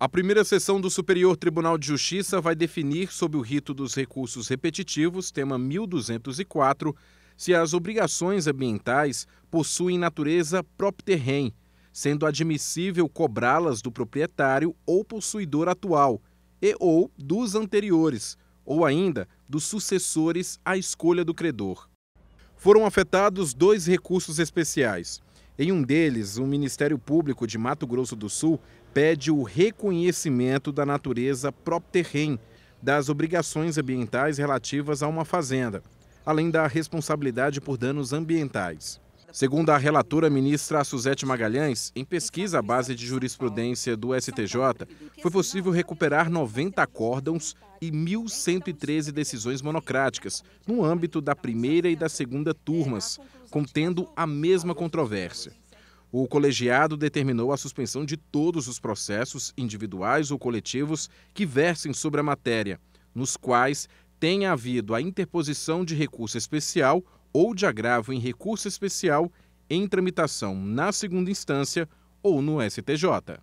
A primeira sessão do Superior Tribunal de Justiça vai definir, sob o rito dos recursos repetitivos, tema 1204, se as obrigações ambientais possuem natureza própria sendo admissível cobrá-las do proprietário ou possuidor atual e ou dos anteriores, ou ainda dos sucessores à escolha do credor. Foram afetados dois recursos especiais em um deles, o Ministério Público de Mato Grosso do Sul pede o reconhecimento da natureza própria terrem, das obrigações ambientais relativas a uma fazenda, além da responsabilidade por danos ambientais. Segundo a relatora ministra Suzete Magalhães, em pesquisa à base de jurisprudência do STJ, foi possível recuperar 90 acórdãos e 1.113 decisões monocráticas no âmbito da primeira e da segunda turmas, contendo a mesma controvérsia. O colegiado determinou a suspensão de todos os processos, individuais ou coletivos, que versem sobre a matéria, nos quais tenha havido a interposição de recurso especial ou de agravo em recurso especial em tramitação na segunda instância ou no STJ.